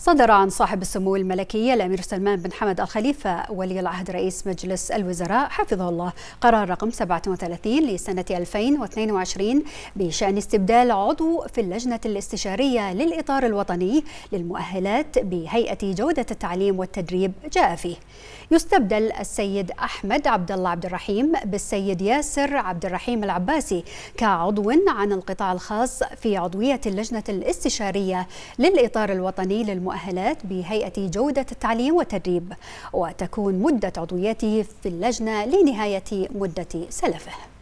صدر عن صاحب السمو الملكي الأمير سلمان بن حمد الخليفة ولي العهد رئيس مجلس الوزراء حفظه الله قرار رقم 37 لسنة 2022 بشأن استبدال عضو في اللجنة الاستشارية للإطار الوطني للمؤهلات بهيئة جودة التعليم والتدريب جاء فيه يستبدل السيد أحمد عبد الله عبد الرحيم بالسيد ياسر عبد الرحيم العباسي كعضو عن القطاع الخاص في عضوية اللجنة الاستشارية للإطار الوطني للمؤهلات المؤهلات بهيئة جودة التعليم والتدريب وتكون مدة عضويته في اللجنة لنهاية مدة سلفه